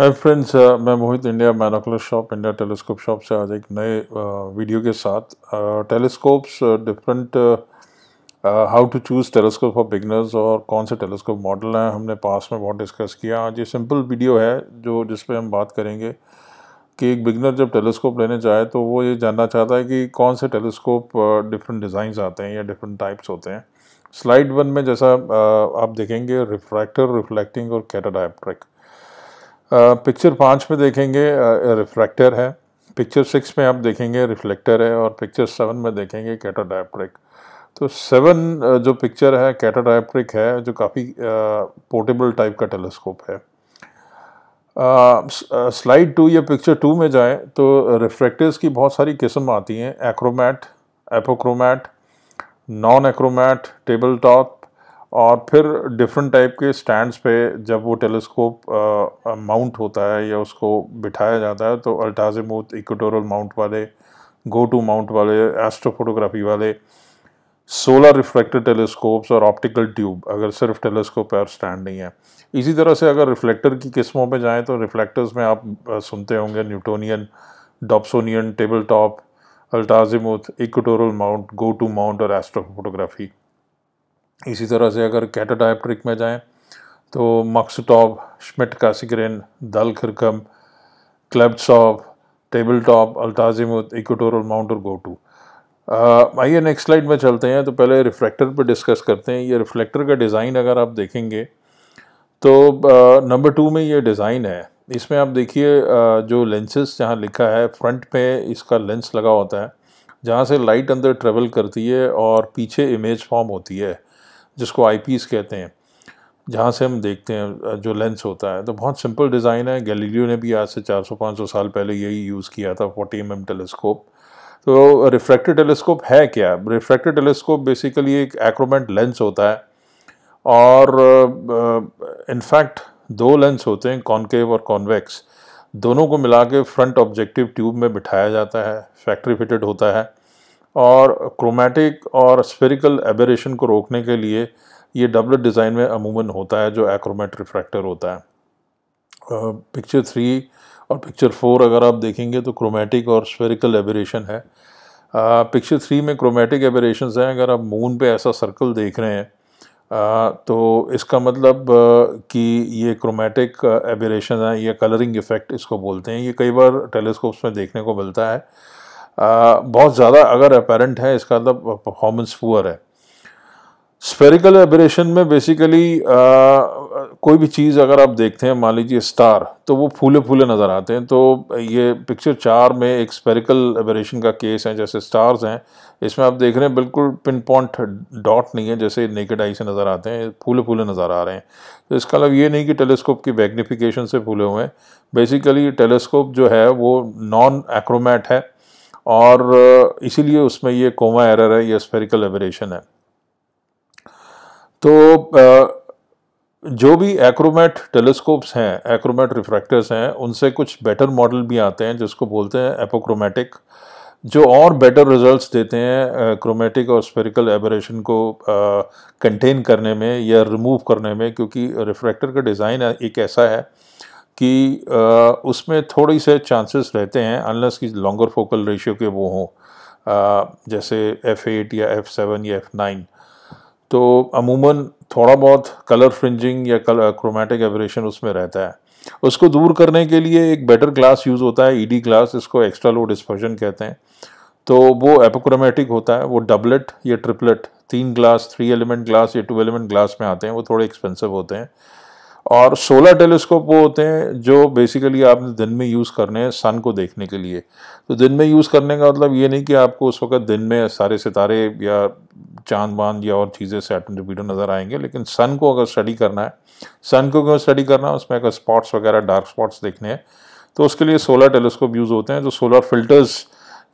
हाय friends uh, मैं Mohit India monocular shop India telescope shop से आज एक नए वीडियो uh, के साथ telescopes different how to choose telescope for beginners और कौन से टेलीस्कोप मॉडल हैं हमने पास में बहुत डिस्कस किया आज ये सिंपल वीडियो है जो जिसपे हम बात करेंगे कि एक बिगनर जब टेलीस्कोप लेने जाए तो वो ये जानना चाहता है कि कौन से टेलीस्कोप डिफरेंट डिज़ाइंस आते हैं या डिफरेंट टाइप्स होते हैं स्लाइड वन में जैसा uh, आप देखेंगे रिफ्रैक्टर रिफ्लेक्टिंग और कैटाडाइप्ट्रिक पिक्चर पाँच में देखेंगे रिफ्रैक्टर है पिक्चर सिक्स में आप देखेंगे रिफ्लेक्टर है और पिक्चर सेवन में देखेंगे कैटोडायप्ट्रिक तो सेवन जो पिक्चर है कैटोडायप्ट्रिक है जो काफ़ी पोर्टेबल टाइप का टेलीस्कोप है स्लाइड टू या पिक्चर टू में जाएं तो रिफ्रैक्टर्स की बहुत सारी किस्म आती हैं achromat apochromat non achromat table top और फिर डिफरेंट टाइप के स्टैंड्स पे जब वो टेलीस्कोप माउंट होता है या उसको बिठाया जाता है तो अल्टाजमूत इक्वेटोरल माउंट वाले गो टू माउंट वाले एस्ट्रोफोटोग्राफी वाले सोलर रिफ्लेक्टेड टेलीस्कोप्स और ऑप्टिकल ट्यूब अगर सिर्फ टेलीस्कोप है और स्टैंड नहीं है इसी तरह से अगर रिफ्लेक्टर की किस्मों में जाएँ तो रिफ्लेक्टर्स में आप सुनते होंगे Newtonian Dobsonian table top altazimuth equatorial mount go to mount और एस्ट्रोफोटोग्राफी इसी तरह से अगर कैटाडायप्ट्रिक में जाएं तो मक्सटॉप Schmidt Cassegrain Dall Kirkham Klevtsov table top altazimuth equatorial mount और गोटू आइए नेक्स्ट स्लाइड में चलते हैं तो पहले रिफ्लेक्टर पर डिस्कस करते हैं ये रिफ्लेक्टर का डिज़ाइन अगर आप देखेंगे तो नंबर टू में ये डिज़ाइन है इसमें आप देखिए जो लेंसेस जहाँ लिखा है फ्रंट पे इसका लेंस लगा होता है जहाँ से लाइट अंदर ट्रेवल करती है और पीछे इमेज फॉर्म होती है जिसको आई कहते हैं जहाँ से हम देखते हैं जो लेंस होता है तो बहुत सिंपल डिज़ाइन है गैलीलियो ने भी आज से 400-500 साल पहले यही यूज़ किया था 40 एम mm टेलीस्कोप तो रिफ्रैक्टेड टेलीस्कोप है क्या रिफ्रैक्टेड टेलीस्कोप बेसिकली एक एक्रोमेंट लेंस होता है और इनफैक्ट दो लेंस होते हैं कॉन्केव और कॉन्वेक्स दोनों को मिला के फ्रंट ऑब्जेक्टिव ट्यूब में बिठाया जाता है फैक्ट्री फिटेड होता है और क्रोमेटिक और स्फेरिकल एबरेशन को रोकने के लिए ये डबलेट डिज़ाइन में अमूमन होता है जो एक्रोमेट रिफ्रैक्टर होता है पिक्चर थ्री और पिक्चर फोर अगर आप देखेंगे तो क्रोमेटिक और स्फेरिकल एबरेशन है पिक्चर थ्री में क्रोमेटिक एबरेशन हैं अगर आप मून पे ऐसा सर्कल देख रहे हैं आ, तो इसका मतलब कि ये क्रोमेटिक एबरेशन है या कलरिंग इफ़ेक्ट इसको बोलते हैं ये कई बार टेलीस्कोप्स में देखने को मिलता है बहुत ज़्यादा अगर अपेरेंट है इसका मतलब परफॉर्मेंस पुअर है स्पेरिकल एबरेशन में बेसिकली कोई भी चीज़ अगर आप देखते हैं मान लीजिए स्टार तो वो फूले फूले नज़र आते हैं तो ये पिक्चर चार में एक स्पेरिकल एबरेशन का केस है जैसे स्टार्स हैं इसमें आप देख रहे हैं बिल्कुल पिन पॉइंट डॉट नहीं है जैसे नेकेड आई से नज़र आते हैं फूले फूले नज़र आ रहे हैं तो इसका मतलब ये नहीं कि टेलीस्कोप की मैग्निफिकेशन से फूले हुए हैं बेसिकली टेलीस्कोप जो है वो नॉन एक्रोमैट है और इसीलिए उसमें ये कोमा एरर है या स्पेरिकल एबरेशन है तो जो भी एक्रोमेट टेलीस्कोप्स हैं एक्रोमेट रिफ्रैक्टर्स हैं उनसे कुछ बेटर मॉडल भी आते हैं जिसको बोलते हैं एपोक्रोमेटिक जो और बेटर रिजल्ट्स देते हैं क्रोमेटिक और स्पेरिकल एबरेशन को कंटेन करने में या रिमूव करने में क्योंकि रिफ्रैक्टर का डिज़ाइन एक ऐसा है कि उसमें थोड़ी से चांसेस रहते हैं अनलस की लॉन्गर फोकल रेशियो के वो हों जैसे एफ़ एट या एफ़ सेवन या एफ़ नाइन तो अमूमन थोड़ा बहुत कलर फ्रिंजिंग या कल क्रोमेटिक एवरेशन उसमें रहता है उसको दूर करने के लिए एक बेटर ग्लास यूज़ होता है ईडी e ग्लास इसको एक्स्ट्रा लो डिस्पर्जन कहते हैं तो वो एपोक्रोमेटिक होता है वो डबलेट या ट्रिपलेट तीन ग्लास थ्री एलिमेंट ग्लास या टू एलिमेंट ग्लास में आते हैं वो थोड़े एक्सपेंसिव होते हैं और सोलर टेलीस्कोप वो होते हैं जो बेसिकली आपने दिन में यूज़ करने हैं सन को देखने के लिए तो दिन में यूज़ करने का मतलब ये नहीं कि आपको उस वक्त दिन में सारे सितारे या चांद बांद या और चीज़ें सैटन जुपीटर नज़र आएंगे लेकिन सन को अगर स्टडी करना है सन को क्यों स्टडी करना है उसमें अगर स्पॉट्स वगैरह डार्क स्पॉट्स देखने हैं तो उसके लिए सोलर टेलीस्कोप यूज़ होते हैं जो सोलर फिल्टर्स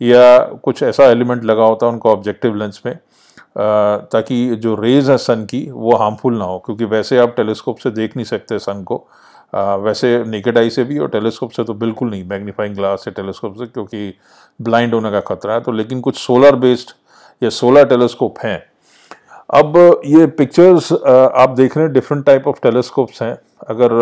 या कुछ ऐसा एलिमेंट लगा होता है उनको ऑब्जेक्टिव लेंस में ताकि जो रेज है सन की वो हार्मफुल ना हो क्योंकि वैसे आप टेलीस्कोप से देख नहीं सकते सन को वैसे नेकेड आई से भी और टेलीस्कोप से तो बिल्कुल नहीं मैग्नीफाइंग ग्लास से टेलीस्कोप से क्योंकि ब्लाइंड होने का खतरा है तो लेकिन कुछ सोलर बेस्ड या सोलर टेलीस्कोप हैं अब ये पिक्चर्स आप देख रहे हैं डिफरेंट टाइप ऑफ टेलीस्कोप्स हैं अगर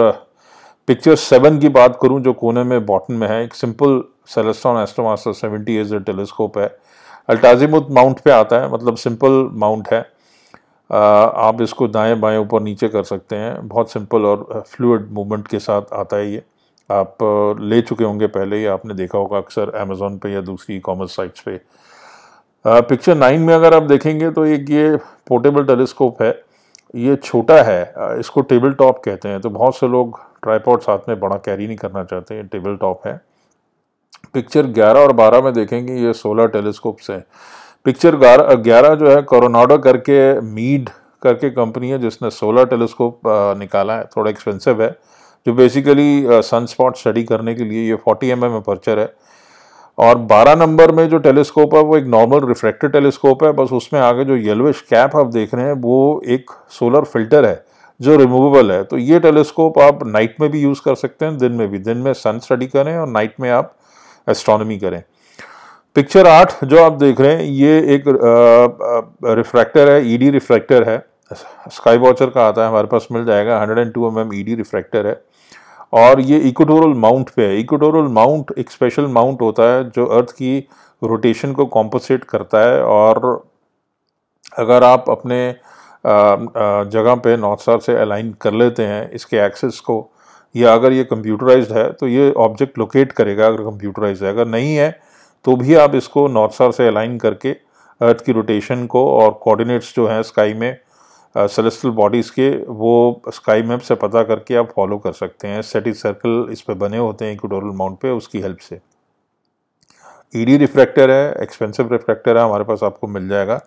पिक्चर सेवन की बात करूं जो कोने में बॉटन में है एक simple Celestron AstroMaster seventy AZ telescope है अल्टाजिमुत माउंट पे आता है मतलब सिंपल माउंट है आप इसको दाएं बाएं ऊपर नीचे कर सकते हैं बहुत सिंपल और फ्लूड मूवमेंट के साथ आता है ये आप ले चुके होंगे पहले ही आपने देखा होगा अक्सर अमेज़ोन पे या दूसरी ई कॉमर्स साइट्स पे पिक्चर नाइन में अगर आप देखेंगे तो एक ये पोर्टेबल टेलीस्कोप है ये छोटा है इसको टेबल टॉप कहते हैं तो बहुत से लोग ट्राईपॉड साथ में बड़ा कैरी नहीं करना चाहते टेबल टॉप है पिक्चर 11 और 12 में देखेंगे ये सोलर टेलीस्कोप्स हैं पिक्चर 11 जो है कोरोनाडो करके मीड करके कंपनी है जिसने सोलर टेलीस्कोप निकाला है थोड़ा एक्सपेंसिव है जो बेसिकली सन स्पॉट स्टडी करने के लिए ये 40 एम एम अपर्चर है और 12 नंबर में जो टेलीस्कोप है वो एक नॉर्मल रिफ्रैक्टर टेलीस्कोप है बस उसमें आगे जो येलोश कैप आप देख रहे हैं वो एक सोलर फिल्टर है जो रिमूवेबल है तो ये टेलीस्कोप आप नाइट में भी यूज़ कर सकते हैं दिन में भी दिन में सन स्टडी करें और नाइट में आप एस्ट्रोनॉमी करें पिक्चर आठ जो आप देख रहे हैं ये एक रिफ्रैक्टर है ईडी e रिफ्रैक्टर है स्काई वॉचर का आता है हमारे पास मिल जाएगा 102 and two M ED refractor है और ये इक्वेटोरल माउंट पे है इक्वेटोरल माउंट एक स्पेशल माउंट होता है जो अर्थ की रोटेशन को कॉम्पोसेट करता है और अगर आप अपने जगह पे नॉर्थ स्टार से अलाइन कर लेते हैं इसके एक्सेस को या अगर ये कंप्यूटराइज्ड है तो ये ऑब्जेक्ट लोकेट करेगा अगर कंप्यूटराइज है अगर नहीं है तो भी आप इसको नॉर्थ स्टार से अलाइन करके अर्थ की रोटेशन को और कोऑर्डिनेट्स जो हैं स्काई में सेलेस्टल uh, बॉडीज़ के वो स्काई मैप से पता करके आप फॉलो कर सकते हैं सेटी सर्कल इस पर बने होते हैं इक्वेटोरियल माउंट पे उसकी हेल्प से ईडी e रिफ्रैक्टर है एक्सपेंसिव रिफ्रैक्टर है हमारे पास आपको मिल जाएगा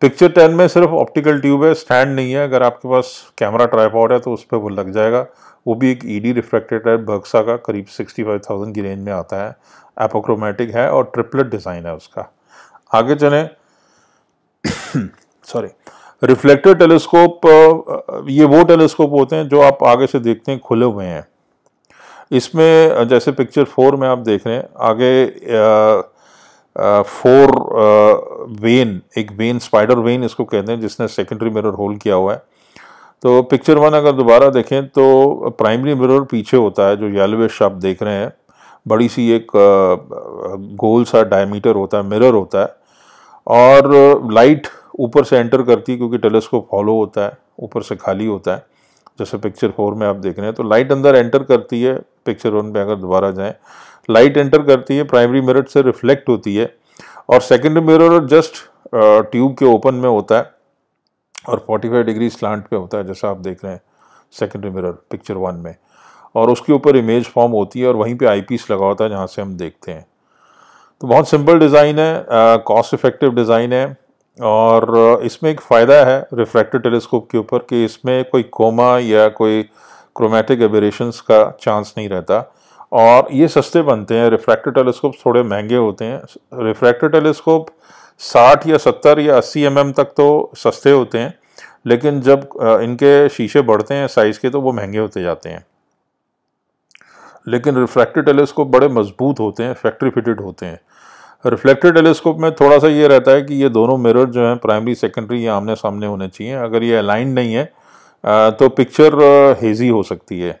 पिक्चर टेन में सिर्फ ऑप्टिकल ट्यूब है स्टैंड नहीं है अगर आपके पास कैमरा ट्राईपॉड है तो उस पर वो लग जाएगा वो भी एक ईडी e रिफ्रैक्टेड है बक्सा का करीब 65,000 की रेंज में आता है एपोक्रोमेटिक है और ट्रिपलेट डिज़ाइन है उसका आगे चलें सॉरी रिफ्लेक्टर टेलीस्कोप ये वो टेलीस्कोप होते हैं जो आप आगे से देखते हैं खुले हुए हैं इसमें जैसे पिक्चर फोर में आप देख रहे हैं आगे आ, आ, फोर आ, वेन एक वेन स्पाइडर वेन इसको कहते हैं जिसने सेकेंडरी मिरर होल किया हुआ है तो पिक्चर वन अगर दोबारा देखें तो प्राइमरी मिरर पीछे होता है जो येलोविश आप देख रहे हैं बड़ी सी एक गोल सा डायमीटर होता है मिरर होता है और लाइट ऊपर से एंटर करती है क्योंकि टेलीस्कोप हॉलो होता है ऊपर से खाली होता है जैसे पिक्चर फोर में आप देख रहे हैं तो लाइट अंदर एंटर करती है पिक्चर वन में अगर दोबारा जाएं लाइट एंटर करती है प्राइमरी मिरर से रिफ्लेक्ट होती है और सेकेंडरी मिरर जस्ट ट्यूब के ओपन में होता है और 45 डिग्री स्लांट पे होता है जैसा आप देख रहे हैं सेकेंडरी मिरर पिक्चर वन में और उसके ऊपर इमेज फॉर्म होती है और वहीं पे आईपीस लगा होता है जहाँ से हम देखते हैं तो बहुत सिंपल डिज़ाइन है कॉस्ट इफ़ेक्टिव डिज़ाइन है और इसमें एक फ़ायदा है रिफ्रैक्टिव टेलीस्कोप के ऊपर कि इसमें कोई कोमा या कोई क्रोमेटिक एबरेशंस का चांस नहीं रहता और ये सस्ते बनते हैं रिफ्रैक्टिव टेलीस्कोप थोड़े महंगे होते हैं रिफ्रैक्टिव टेलीस्कोप साठ या सत्तर या अस्सी एम तक तो सस्ते होते हैं लेकिन जब इनके शीशे बढ़ते हैं साइज़ के तो वो महंगे होते जाते हैं लेकिन रिफ्लेक्टेड टेलीस्कोप बड़े मजबूत होते हैं फैक्ट्री फिटेड होते हैं रिफ्लेक्टेड टेलीस्कोप में थोड़ा सा ये रहता है कि ये दोनों मिरर जो हैं प्राइमरी सेकेंडरी ये आमने सामने होने चाहिए अगर ये अलाइन नहीं है तो पिक्चर हेजी हो सकती है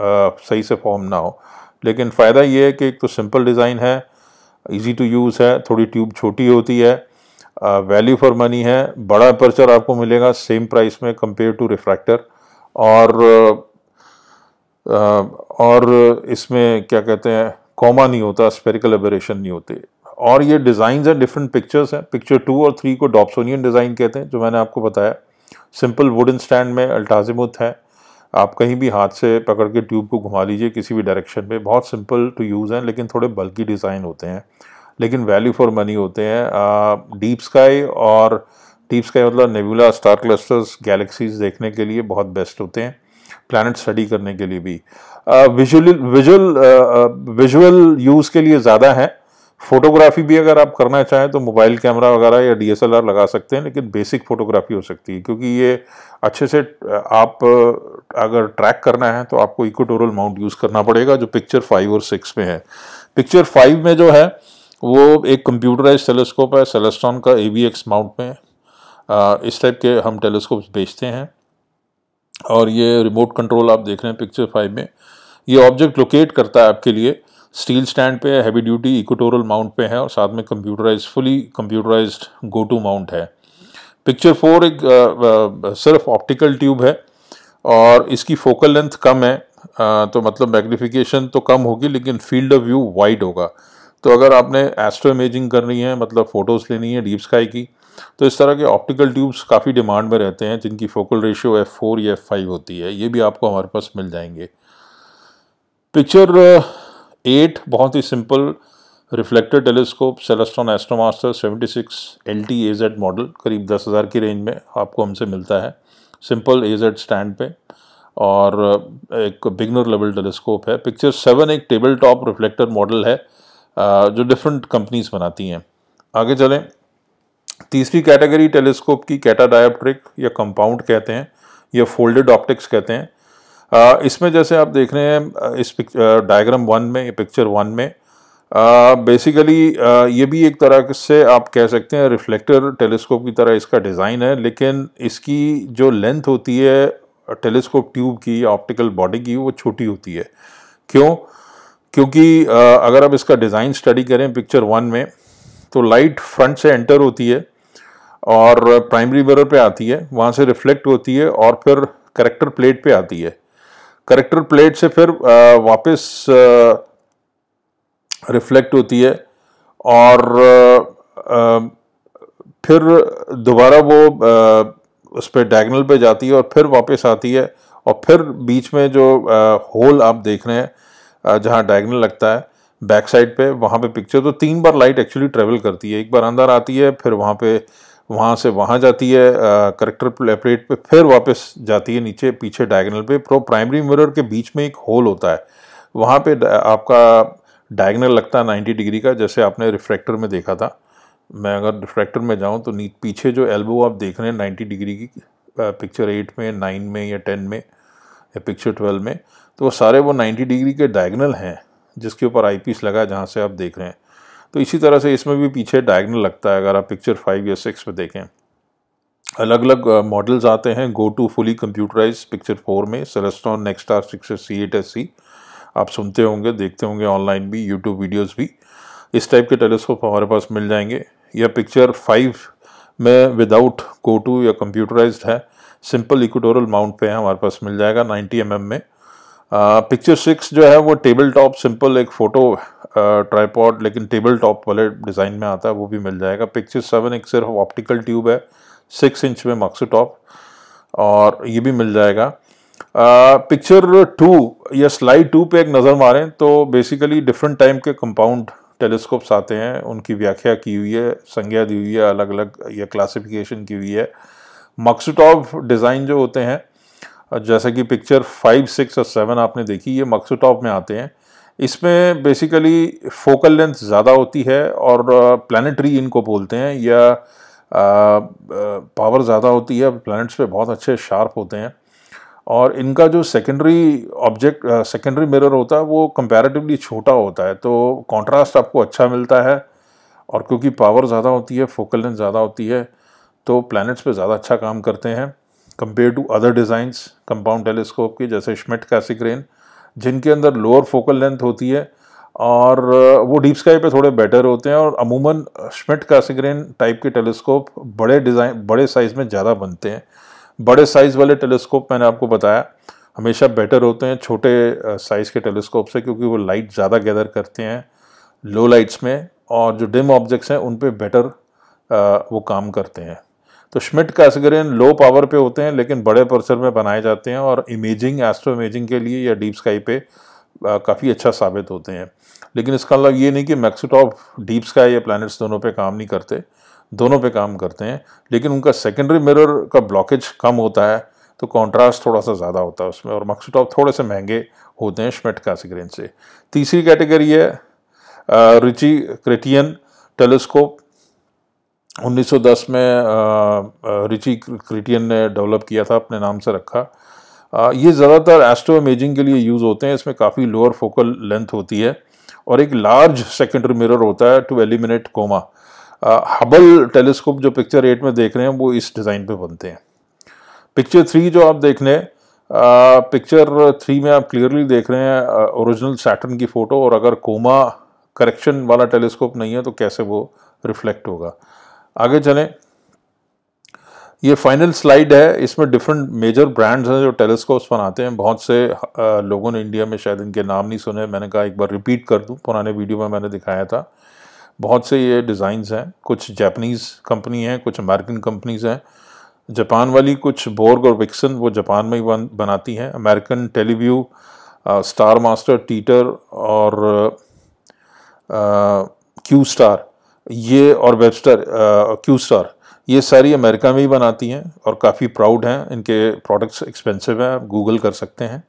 सही से फॉर्म ना हो लेकिन फ़ायदा ये है कि एक तो सिंपल डिज़ाइन है ईजी टू यूज़ है थोड़ी ट्यूब छोटी होती है वैल्यू फॉर मनी है बड़ा अपर्चर आपको मिलेगा सेम प्राइस में कंपेयर टू रिफ्रैक्टर और और इसमें क्या कहते हैं कॉमा नहीं होता स्पेरिकल एबरेशन नहीं होते और ये डिज़ाइन हैं डिफरेंट पिक्चर्स हैं पिक्चर टू और थ्री को डॉप्सोनियन डिज़ाइन कहते हैं जो मैंने आपको बताया सिंपल वुडन स्टैंड में अल्टाजिमुथ है आप कहीं भी हाथ से पकड़ के ट्यूब को घुमा लीजिए किसी भी डायरेक्शन में बहुत सिंपल टू यूज़ हैं लेकिन थोड़े बल्कि डिज़ाइन होते हैं लेकिन वैल्यू फॉर मनी होते हैं डीप स्काई और डीप स्काई मतलब नेबुला स्टार क्लस्टर्स गैलेक्सीज देखने के लिए बहुत बेस्ट होते हैं प्लानट स्टडी करने के लिए भी विजुअल विजुअल विजुअल यूज़ के लिए ज़्यादा हैं फोटोग्राफी भी अगर आप करना चाहें तो मोबाइल कैमरा वगैरह या डीएसएलआर लगा सकते हैं लेकिन बेसिक फोटोग्राफी हो सकती है क्योंकि ये अच्छे से आप अगर ट्रैक करना है तो आपको इक्वेटोरल माउंट यूज़ करना पड़ेगा जो पिक्चर फाइव और सिक्स में है पिक्चर फाइव में जो है वो एक कंप्यूटराइज टेलीस्कोप है सेलेस्टॉन का ए माउंट में इस टाइप के हम टेलीस्कोप बेचते हैं और ये रिमोट कंट्रोल आप देख रहे हैं पिक्चर फाइव में ये ऑब्जेक्ट लोकेट करता है आपके लिए स्टील स्टैंड पे है हैवी ड्यूटी इक्वटोरल माउंट पे है और साथ में computerize fully computerize go to mount है पिक्चर फोर एक सिर्फ ऑप्टिकल ट्यूब है और इसकी फोकल लेंथ कम है आ, तो मतलब मैग्निफिकेशन तो कम होगी लेकिन फील्ड ऑफ व्यू वाइड होगा तो अगर आपने एस्ट्रो इमेजिंग करनी है मतलब फ़ोटोज़ लेनी है डीप स्काई की तो इस तरह के ऑप्टिकल ट्यूब्स काफ़ी डिमांड में रहते हैं जिनकी फोकल रेशियो एफ़ फोर या एफ़ फाइव होती है ये भी आपको हमारे पास मिल जाएंगे पिक्चर एट बहुत ही simple reflector telescope Celestron AstroMaster 76 L T A Z model करीब दस हज़ार की रेंज में आपको हमसे मिलता है सिंपल ए जेड स्टैंड पे और एक बिगनर लेवल टेलीस्कोप है पिक्चर सेवन एक टेबल टॉप रिफ्लेक्टर मॉडल है जो डिफरेंट कंपनीज बनाती हैं आगे चलें तीसरी कैटेगरी टेलीस्कोप की कैटाडायोप्ट्रिक या कंपाउंड कहते हैं या फोल्डेड ऑप्टिक्स कहते हैं इसमें जैसे आप देख रहे हैं इस डायग्राम वन में पिक्चर वन में बेसिकली ये भी एक तरह से आप कह सकते हैं रिफ्लेक्टर टेलीस्कोप की तरह इसका डिज़ाइन है लेकिन इसकी जो लेंथ होती है टेलीस्कोप ट्यूब की ऑप्टिकल बॉडी की वो छोटी होती है क्यों क्योंकि आ, अगर आप इसका डिज़ाइन स्टडी करें पिक्चर वन में तो लाइट फ्रंट से एंटर होती है और प्राइमरी मिरर पे आती है वहाँ से रिफ्लेक्ट होती है और फिर करेक्टर प्लेट पे आती है करेक्टर प्लेट से फिर वापस रिफ्लेक्ट होती है और फिर दोबारा वो उस पर डायगनल पर जाती है और फिर वापस आती है और फिर बीच में जो होल आप देख रहे हैं जहाँ डायगनल लगता है बैक साइड पे वहाँ पे पिक्चर तो तीन बार लाइट एक्चुअली ट्रेवल करती है एक बार अंदर आती है फिर वहाँ पे वहाँ से वहाँ जाती है करेक्टर प्लेट पे फिर वापस जाती है नीचे पीछे डायगनल पे प्रो प्राइमरी मिरर के बीच में एक होल होता है वहाँ पे आपका डायगनल लगता है नाइन्टी डिग्री का जैसे आपने रिफ्रैक्टर में देखा था मैं अगर रिफ्रैक्टर में जाऊँ तो पीछे जो एल्बो आप देख रहे हैं नाइन्टी डिग्री की पिक्चर एट में नाइन में या टेन में या पिक्चर ट्वेल्व में तो वो सारे वो नाइन्टी डिग्री के डायगनल हैं जिसके ऊपर आई लगा जहाँ से आप देख रहे हैं तो इसी तरह से इसमें भी पीछे डायगनल लगता है अगर आप पिक्चर फाइव या सिक्स में देखें अलग अलग मॉडल्स आते हैं go to fully computerize picture four में Celestron next R six C eight S C आप सुनते होंगे देखते होंगे ऑनलाइन भी यूट्यूब वीडियोज़ भी इस टाइप के टेलीस्कोप हमारे पास मिल जाएंगे या पिक्चर फाइव में विदाउट गो टू या कंप्यूटराइज है सिंपल इक्वेटोरल माउंट पे है हमारे पास मिल जाएगा 90 एम mm में पिक्चर सिक्स जो है वो टेबल टॉप सिंपल एक फ़ोटो ट्राईपॉड लेकिन टेबल टॉप वाले डिज़ाइन में आता है वो भी मिल जाएगा पिक्चर सेवन एक सिर्फ ऑप्टिकल ट्यूब है सिक्स इंच में मक्सू टॉप और ये भी मिल जाएगा पिक्चर टू या स्लाइड टू पे एक नज़र मारें तो बेसिकली डिफरेंट टाइप के कंपाउंड टेलीस्कोप्स आते हैं उनकी व्याख्या की हुई है संज्ञा दी हुई है अलग अलग या क्लासिफिकेशन की हुई है टॉप डिज़ाइन जो होते हैं जैसे कि पिक्चर फाइव सिक्स और सेवन आपने देखी ये मक्सोटॉप में आते हैं इसमें बेसिकली फोकल लेंथ ज़्यादा होती है और प्लानिटरी इनको बोलते हैं या पावर ज़्यादा होती है प्लैनेट्स पे बहुत अच्छे शार्प होते हैं और इनका जो सेकेंडरी ऑब्जेक्ट सेकेंडरी मिरर होता है वो कंपैरेटिवली छोटा होता है तो कंट्रास्ट आपको अच्छा मिलता है और क्योंकि पावर ज़्यादा होती है फोकल लेंथ ज़्यादा होती है तो प्लैनेट्स पे ज़्यादा अच्छा काम करते हैं compare to other designs compound telescope के जैसे स्मिट कैसिक्रेन जिनके अंदर लोअर फोकल लेंथ होती है और वो डीप स्काई पे थोड़े बेटर होते हैं और अमूमन स्मिट कासिग्रेन टाइप के टेलीस्कोप बड़े डिज़ाइन बड़े साइज़ में ज़्यादा बनते हैं बड़े साइज़ वाले टेलीस्कोप मैंने आपको बताया हमेशा बेटर होते हैं छोटे साइज़ के टेलीस्कोप से क्योंकि वो लाइट ज़्यादा गैदर करते हैं लो लाइट्स में और जो डिम ऑब्जेक्ट्स हैं उन पर बेटर वो काम करते हैं तो श्मिट कैसग्रेन लो पावर पे होते हैं लेकिन बड़े परसर में बनाए जाते हैं और इमेजिंग एस्ट्रो इमेजिंग के लिए या डीप स्काई पे काफ़ी अच्छा साबित होते हैं लेकिन इसका मतलब ये नहीं कि मैक्सीटॉप डीप स्काई या प्लैनेट्स दोनों पे काम नहीं करते दोनों पे काम करते हैं लेकिन उनका सेकेंडरी मिरर का ब्लॉकेज कम होता है तो कॉन्ट्रास्ट थोड़ा सा ज़्यादा होता है उसमें और मैक्सीटॉप थोड़े से महंगे होते हैं श्मिट कैसग्रेन से तीसरी कैटेगरी है रिची क्रिटियन टेलीस्कोप 1910 में रिची क्रिटियन ने डेवलप किया था अपने नाम से रखा ये ज़्यादातर एस्ट्रो इमेजिंग के लिए यूज़ होते हैं इसमें काफ़ी लोअर फोकल लेंथ होती है और एक लार्ज सेकेंडरी मिरर होता है to eliminate coma Hubble telescope जो पिक्चर एट में देख रहे हैं वो इस डिज़ाइन पे बनते हैं पिक्चर थ्री जो आप देख लें पिक्चर थ्री में आप क्लियरली देख रहे हैं ओरिजिनल सैटर्न की फ़ोटो और अगर कोमा करेक्शन वाला टेलीस्कोप नहीं है तो कैसे वो रिफ्लेक्ट होगा आगे चलें ये फाइनल स्लाइड है इसमें डिफरेंट मेजर ब्रांड्स हैं जो टेलीस्कोप्स बनाते हैं बहुत से लोगों ने इंडिया में शायद इनके नाम नहीं सुने मैंने कहा एक बार रिपीट कर दूं पुराने वीडियो में मैंने दिखाया था बहुत से ये डिज़ाइंस हैं कुछ जापानीज़ कंपनी हैं कुछ अमेरिकन कंपनीज़ हैं जापान वाली कुछ बोर्ग और विक्सन वो जापान में ही बन, बनाती हैं अमेरिकन टेलीव्यू स्टार मास्टर टीटर और क्यू स्टार ये और वेबस्टर क्यू स्टार ये सारी अमेरिका में ही बनाती हैं और काफ़ी प्राउड हैं इनके प्रोडक्ट्स एक्सपेंसिव हैं आप गूगल कर सकते हैं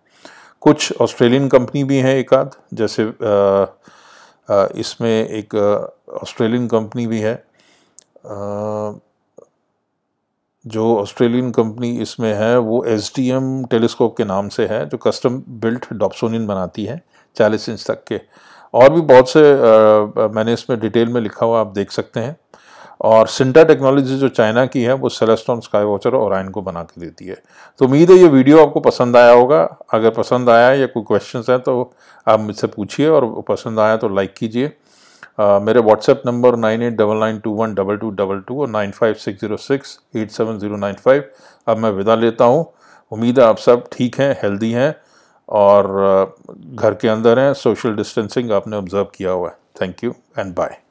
कुछ ऑस्ट्रेलियन कंपनी भी हैं एक आध जैसे आ, uh, आ, uh, इसमें एक ऑस्ट्रेलियन uh, कंपनी भी है आ, जो ऑस्ट्रेलियन कंपनी इसमें है वो एस डी एम टेलीस्कोप के नाम से है जो कस्टम बिल्ट डॉप्सोनिन बनाती है चालीस इंच तक के और भी बहुत से आ, मैंने इसमें डिटेल में लिखा हुआ आप देख सकते हैं और सिंटा टेक्नोलॉजी जो चाइना की है वो सेलेस्टॉन स्काई वॉचर और आयन को बना के देती है तो उम्मीद है ये वीडियो आपको पसंद आया होगा अगर पसंद आया या कोई क्वेश्चंस हैं तो आप मुझसे पूछिए और पसंद आया तो लाइक कीजिए मेरे WhatsApp number nine eight double nine two one double two double two और nine five six zero six eight seven zero nine five अब मैं विदा लेता हूँ उम्मीद है आप सब ठीक हैं हेल्दी हैं और घर के अंदर हैं सोशल डिस्टेंसिंग आपने ऑब्ज़र्व किया हुआ है थैंक यू एंड बाय